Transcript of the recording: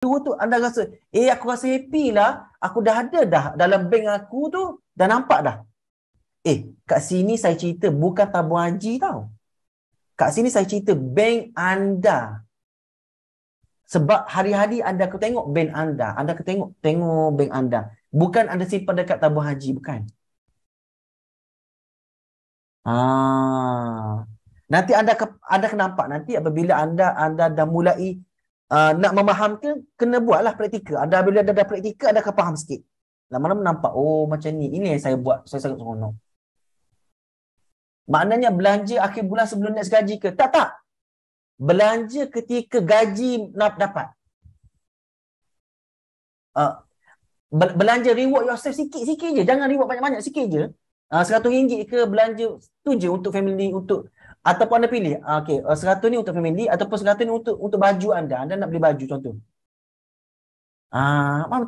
dulu tu anda rasa, eh aku rasa happy lah, aku dah ada dah dalam bank aku tu, dah nampak dah. Eh, kat sini saya cerita bukan tabung haji tau. Kat sini saya cerita bank anda. Sebab hari-hari anda aku tengok bank anda. Anda aku tengok, tengok bank anda. Bukan anda simpan dekat tabung haji, bukan. Ah, Nanti anda ke, anda kenapa nanti apabila anda anda dah mulai uh, nak memahamkan kena buatlah praktikal ada bila ada, ada praktikal ada akan faham sikit lama-lama nampak oh macam ni ini yang saya buat saya sangat seronok maknanya belanja akhir bulan sebelum next gaji ke tak tak belanja ketika gaji nak dapat uh, belanja reward yourself sikit-sikit je jangan reward banyak-banyak sikit je RM100 uh, ah, ke belanja tu je untuk family untuk ataupun anda pilih uh, okey uh, ah, 100 ni untuk family ataupun 100 ni untuk untuk baju anda anda nak beli baju contoh ah uh,